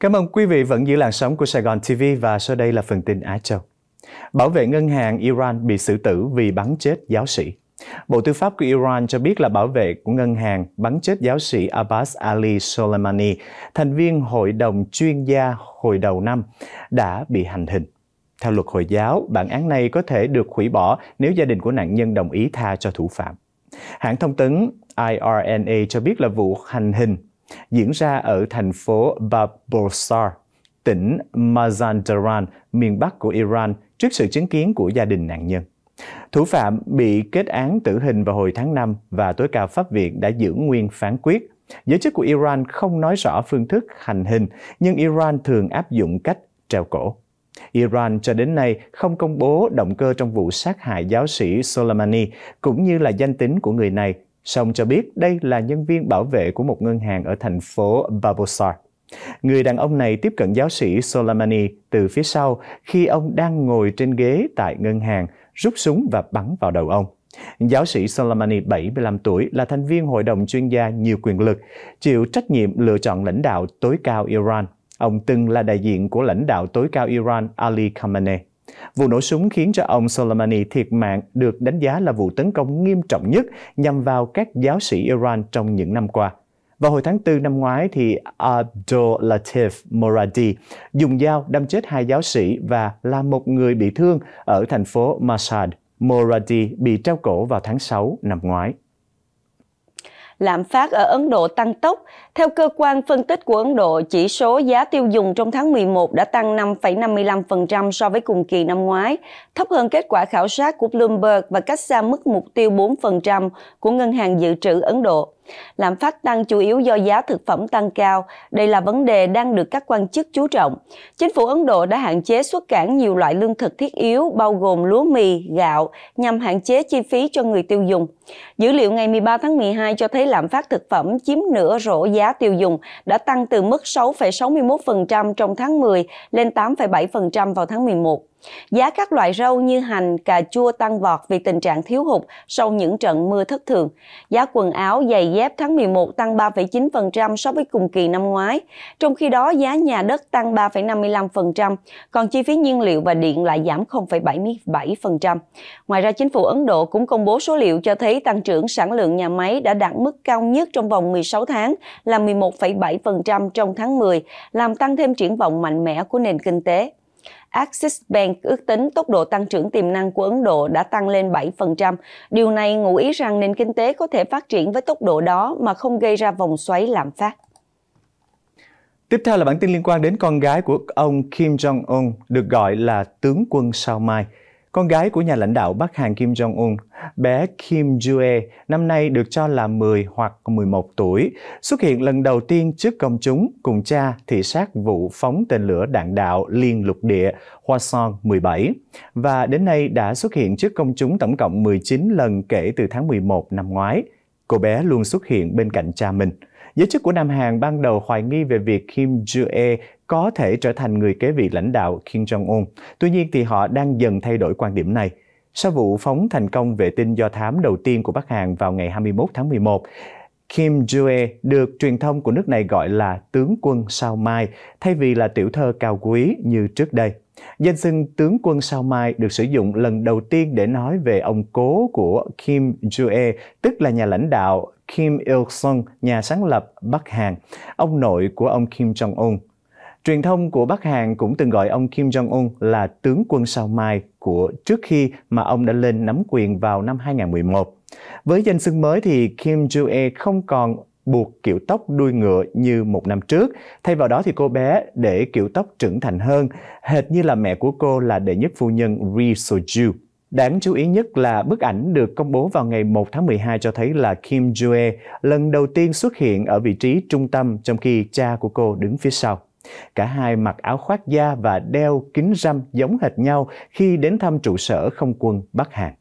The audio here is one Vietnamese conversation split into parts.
Cảm ơn quý vị vẫn giữ làn sóng của Sài Gòn TV và sau đây là phần tin Á Châu. Bảo vệ ngân hàng Iran bị xử tử vì bắn chết giáo sĩ. Bộ Tư pháp của Iran cho biết là bảo vệ của ngân hàng bắn chết giáo sĩ Abbas Ali Soleimani, thành viên hội đồng chuyên gia hồi đầu năm, đã bị hành hình. Theo luật Hồi giáo, bản án này có thể được hủy bỏ nếu gia đình của nạn nhân đồng ý tha cho thủ phạm. Hãng thông tấn IRNA cho biết là vụ hành hình diễn ra ở thành phố Babolsar, tỉnh Mazandaran, miền Bắc của Iran, trước sự chứng kiến của gia đình nạn nhân. Thủ phạm bị kết án tử hình vào hồi tháng 5 và tối cao pháp viện đã giữ nguyên phán quyết. Giới chức của Iran không nói rõ phương thức hành hình, nhưng Iran thường áp dụng cách treo cổ. Iran cho đến nay không công bố động cơ trong vụ sát hại giáo sĩ Soleimani cũng như là danh tính của người này song cho biết đây là nhân viên bảo vệ của một ngân hàng ở thành phố Babosar. Người đàn ông này tiếp cận giáo sĩ Soleimani từ phía sau khi ông đang ngồi trên ghế tại ngân hàng, rút súng và bắn vào đầu ông. Giáo sĩ Soleimani, 75 tuổi, là thành viên hội đồng chuyên gia nhiều quyền lực, chịu trách nhiệm lựa chọn lãnh đạo tối cao Iran. Ông từng là đại diện của lãnh đạo tối cao Iran Ali Khamenei. Vụ nổ súng khiến cho ông Soleimani thiệt mạng được đánh giá là vụ tấn công nghiêm trọng nhất nhằm vào các giáo sĩ Iran trong những năm qua. Vào hồi tháng 4 năm ngoái, thì Abdul Latif Moradi dùng dao đâm chết hai giáo sĩ và làm một người bị thương ở thành phố Mashhad. Moradi bị treo cổ vào tháng 6 năm ngoái lạm phát ở Ấn Độ tăng tốc. Theo cơ quan phân tích của Ấn Độ, chỉ số giá tiêu dùng trong tháng 11 đã tăng 5,55% so với cùng kỳ năm ngoái, thấp hơn kết quả khảo sát của Bloomberg và cách xa mức mục tiêu 4% của Ngân hàng Dự trữ Ấn Độ. Lạm phát tăng chủ yếu do giá thực phẩm tăng cao. Đây là vấn đề đang được các quan chức chú trọng. Chính phủ Ấn Độ đã hạn chế xuất cảng nhiều loại lương thực thiết yếu bao gồm lúa mì, gạo nhằm hạn chế chi phí cho người tiêu dùng. Dữ liệu ngày 13 tháng 12 cho thấy lạm phát thực phẩm chiếm nửa rổ giá tiêu dùng đã tăng từ mức 6,61% trong tháng 10 lên 8,7% vào tháng 11. Giá các loại rau như hành, cà chua tăng vọt vì tình trạng thiếu hụt sau những trận mưa thất thường. Giá quần áo, giày dép tháng 11 tăng 3,9% so với cùng kỳ năm ngoái. Trong khi đó, giá nhà đất tăng 3,55%, còn chi phí nhiên liệu và điện lại giảm 0,77%. Ngoài ra, chính phủ Ấn Độ cũng công bố số liệu cho thấy tăng trưởng sản lượng nhà máy đã đạt mức cao nhất trong vòng 16 tháng là 11,7% trong tháng 10, làm tăng thêm triển vọng mạnh mẽ của nền kinh tế. Axis Bank ước tính tốc độ tăng trưởng tiềm năng của Ấn Độ đã tăng lên 7%. Điều này ngụ ý rằng nền kinh tế có thể phát triển với tốc độ đó mà không gây ra vòng xoáy lạm phát. Tiếp theo là bản tin liên quan đến con gái của ông Kim Jong-un, được gọi là tướng quân sao mai. Con gái của nhà lãnh đạo Bắc Hàn Kim Jong-un, bé Kim Joo e năm nay được cho là 10 hoặc 11 tuổi, xuất hiện lần đầu tiên trước công chúng cùng cha thị sát vụ phóng tên lửa đạn đạo liên lục địa Hwasong 17 và đến nay đã xuất hiện trước công chúng tổng cộng 19 lần kể từ tháng 11 năm ngoái. Cô bé luôn xuất hiện bên cạnh cha mình. Giới chức của Nam Hàn ban đầu hoài nghi về việc Kim Ju-e có thể trở thành người kế vị lãnh đạo Kim Jong-un. Tuy nhiên thì họ đang dần thay đổi quan điểm này. Sau vụ phóng thành công vệ tinh do thám đầu tiên của Bắc Hàn vào ngày 21 tháng 11, Kim Jue được truyền thông của nước này gọi là tướng quân sao mai thay vì là tiểu thơ cao quý như trước đây. Danh xưng tướng quân sao mai được sử dụng lần đầu tiên để nói về ông cố của Kim Jong-e, tức là nhà lãnh đạo Kim Il-sung, nhà sáng lập Bắc Hàn, ông nội của ông Kim Jong-un. Truyền thông của Bắc Hàn cũng từng gọi ông Kim Jong-un là tướng quân sao mai của trước khi mà ông đã lên nắm quyền vào năm 2011. Với danh xưng mới thì Kim Joo e không còn buộc kiểu tóc đuôi ngựa như một năm trước. Thay vào đó thì cô bé để kiểu tóc trưởng thành hơn, hệt như là mẹ của cô là đệ nhất phu nhân Ri Soju. Đáng chú ý nhất là bức ảnh được công bố vào ngày 1 tháng 12 cho thấy là Kim Joo E lần đầu tiên xuất hiện ở vị trí trung tâm trong khi cha của cô đứng phía sau. Cả hai mặc áo khoác da và đeo kính râm giống hệt nhau khi đến thăm trụ sở không quân Bắc Hàn.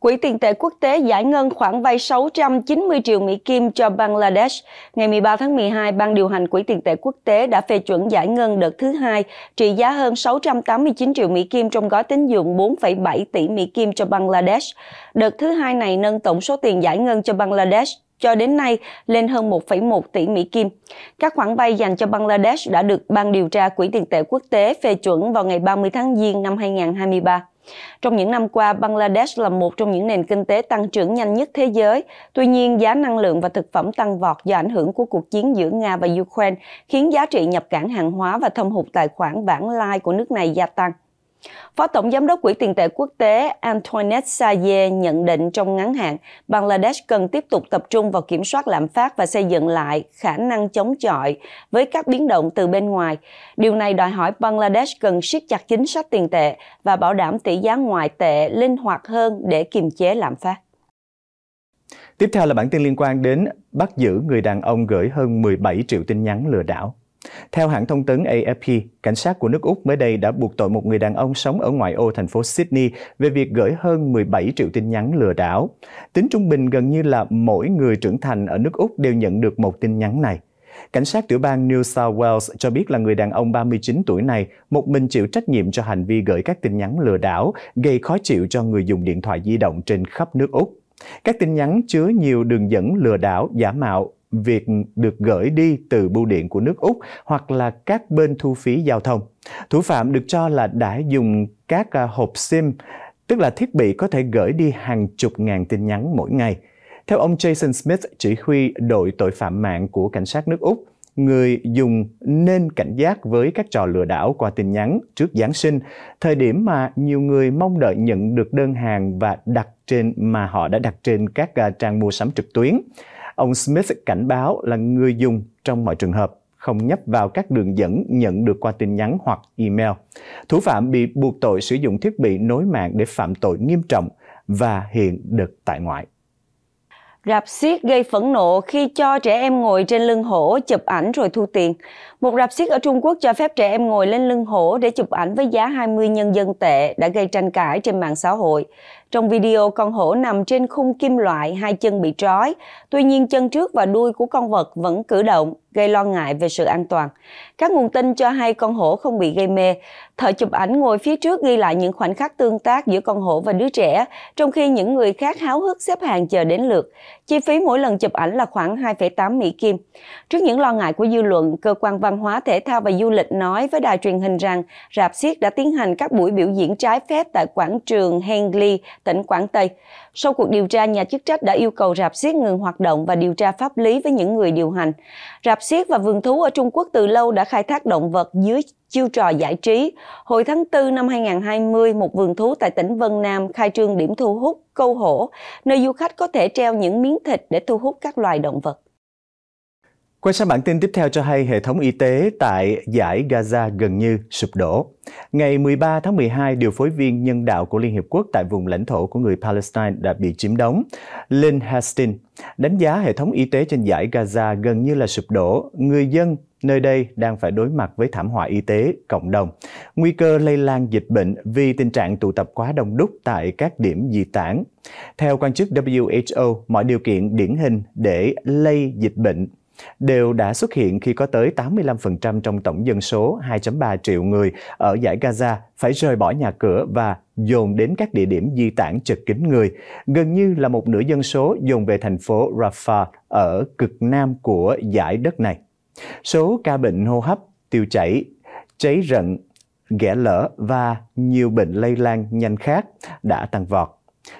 Quỹ tiền tệ quốc tế giải ngân khoản vay 690 triệu Mỹ Kim cho Bangladesh. Ngày 13 tháng 12, Ban điều hành Quỹ tiền tệ quốc tế đã phê chuẩn giải ngân đợt thứ hai trị giá hơn 689 triệu Mỹ Kim trong gói tín dụng 4,7 tỷ Mỹ Kim cho Bangladesh. Đợt thứ hai này nâng tổng số tiền giải ngân cho Bangladesh cho đến nay lên hơn 1,1 tỷ Mỹ Kim. Các khoản vay dành cho Bangladesh đã được Ban điều tra Quỹ tiền tệ quốc tế phê chuẩn vào ngày 30 tháng Giêng năm 2023. Trong những năm qua, Bangladesh là một trong những nền kinh tế tăng trưởng nhanh nhất thế giới. Tuy nhiên, giá năng lượng và thực phẩm tăng vọt do ảnh hưởng của cuộc chiến giữa Nga và Ukraine khiến giá trị nhập cảng hàng hóa và thâm hụt tài khoản vãng lai của nước này gia tăng. Phó Tổng Giám đốc Quỹ tiền tệ quốc tế Antoinette Saye nhận định trong ngắn hạn, Bangladesh cần tiếp tục tập trung vào kiểm soát lạm phát và xây dựng lại khả năng chống chọi với các biến động từ bên ngoài. Điều này đòi hỏi Bangladesh cần siết chặt chính sách tiền tệ và bảo đảm tỷ giá ngoại tệ linh hoạt hơn để kiềm chế lạm phát. Tiếp theo là bản tin liên quan đến bắt giữ người đàn ông gửi hơn 17 triệu tin nhắn lừa đảo. Theo hãng thông tấn AFP, cảnh sát của nước Úc mới đây đã buộc tội một người đàn ông sống ở ngoại ô thành phố Sydney về việc gửi hơn 17 triệu tin nhắn lừa đảo. Tính trung bình gần như là mỗi người trưởng thành ở nước Úc đều nhận được một tin nhắn này. Cảnh sát tiểu bang New South Wales cho biết là người đàn ông 39 tuổi này một mình chịu trách nhiệm cho hành vi gửi các tin nhắn lừa đảo, gây khó chịu cho người dùng điện thoại di động trên khắp nước Úc. Các tin nhắn chứa nhiều đường dẫn lừa đảo, giả mạo, việc được gửi đi từ bưu điện của nước Úc hoặc là các bên thu phí giao thông. Thủ phạm được cho là đã dùng các à, hộp SIM, tức là thiết bị có thể gửi đi hàng chục ngàn tin nhắn mỗi ngày. Theo ông Jason Smith, chỉ huy đội tội phạm mạng của cảnh sát nước Úc, người dùng nên cảnh giác với các trò lừa đảo qua tin nhắn trước Giáng sinh, thời điểm mà nhiều người mong đợi nhận được đơn hàng và đặt trên mà họ đã đặt trên các à, trang mua sắm trực tuyến. Ông Smith cảnh báo là người dùng trong mọi trường hợp không nhấp vào các đường dẫn nhận được qua tin nhắn hoặc email. Thủ phạm bị buộc tội sử dụng thiết bị nối mạng để phạm tội nghiêm trọng và hiện được tại ngoại. Rạp xiếc gây phẫn nộ khi cho trẻ em ngồi trên lưng hổ chụp ảnh rồi thu tiền. Một rạp xiếc ở Trung Quốc cho phép trẻ em ngồi lên lưng hổ để chụp ảnh với giá 20 nhân dân tệ đã gây tranh cãi trên mạng xã hội. Trong video, con hổ nằm trên khung kim loại, hai chân bị trói. Tuy nhiên, chân trước và đuôi của con vật vẫn cử động, gây lo ngại về sự an toàn. Các nguồn tin cho hay con hổ không bị gây mê. Thợ chụp ảnh ngồi phía trước ghi lại những khoảnh khắc tương tác giữa con hổ và đứa trẻ, trong khi những người khác háo hức xếp hàng chờ đến lượt. Chi phí mỗi lần chụp ảnh là khoảng 2,8 Mỹ Kim. Trước những lo ngại của dư luận, cơ quan văn Văn hóa Thể thao và Du lịch nói với đài truyền hình rằng rạp xiếc đã tiến hành các buổi biểu diễn trái phép tại quảng trường Hengli, tỉnh Quảng Tây. Sau cuộc điều tra, nhà chức trách đã yêu cầu rạp xiếc ngừng hoạt động và điều tra pháp lý với những người điều hành. Rạp xiếc và vườn thú ở Trung Quốc từ lâu đã khai thác động vật dưới chiêu trò giải trí. Hồi tháng 4 năm 2020, một vườn thú tại tỉnh Vân Nam khai trương điểm thu hút câu hổ, nơi du khách có thể treo những miếng thịt để thu hút các loài động vật. Quay sang bản tin tiếp theo cho hay hệ thống y tế tại giải Gaza gần như sụp đổ. Ngày 13 tháng 12, điều phối viên nhân đạo của Liên Hiệp Quốc tại vùng lãnh thổ của người Palestine đã bị chiếm đóng. Lynn Hastings đánh giá hệ thống y tế trên giải Gaza gần như là sụp đổ. Người dân nơi đây đang phải đối mặt với thảm họa y tế cộng đồng, nguy cơ lây lan dịch bệnh vì tình trạng tụ tập quá đông đúc tại các điểm di tản. Theo quan chức WHO, mọi điều kiện điển hình để lây dịch bệnh đều đã xuất hiện khi có tới 85% trong tổng dân số 2.3 triệu người ở giải Gaza phải rời bỏ nhà cửa và dồn đến các địa điểm di tản chật kín người, gần như là một nửa dân số dồn về thành phố Rafah ở cực nam của giải đất này. Số ca bệnh hô hấp, tiêu chảy, cháy rận, ghẻ lở và nhiều bệnh lây lan nhanh khác đã tăng vọt.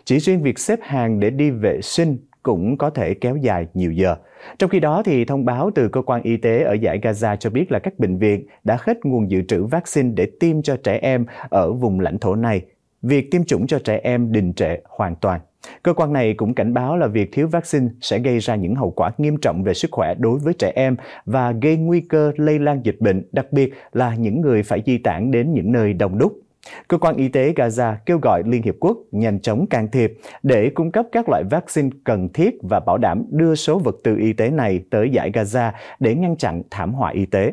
Chỉ riêng việc xếp hàng để đi vệ sinh cũng có thể kéo dài nhiều giờ. Trong khi đó, thì thông báo từ cơ quan y tế ở giải Gaza cho biết là các bệnh viện đã hết nguồn dự trữ vaccine để tiêm cho trẻ em ở vùng lãnh thổ này. Việc tiêm chủng cho trẻ em đình trệ hoàn toàn. Cơ quan này cũng cảnh báo là việc thiếu vaccine sẽ gây ra những hậu quả nghiêm trọng về sức khỏe đối với trẻ em và gây nguy cơ lây lan dịch bệnh, đặc biệt là những người phải di tản đến những nơi đông đúc. Cơ quan y tế Gaza kêu gọi Liên Hiệp Quốc nhanh chóng can thiệp để cung cấp các loại vaccine cần thiết và bảo đảm đưa số vật tư y tế này tới giải Gaza để ngăn chặn thảm họa y tế.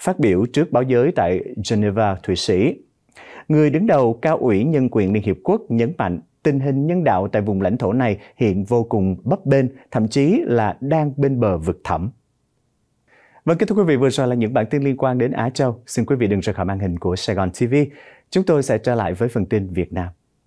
Phát biểu trước báo giới tại Geneva, Thụy Sĩ, người đứng đầu cao ủy nhân quyền Liên Hiệp Quốc nhấn mạnh tình hình nhân đạo tại vùng lãnh thổ này hiện vô cùng bấp bênh, thậm chí là đang bên bờ vực thẳm. Và vâng, kính thưa quý vị, vừa rồi là những bản tin liên quan đến Á Châu. Xin quý vị đừng rời khỏi màn hình của Sài Gòn TV. Chúng tôi sẽ trở lại với phần tin Việt Nam.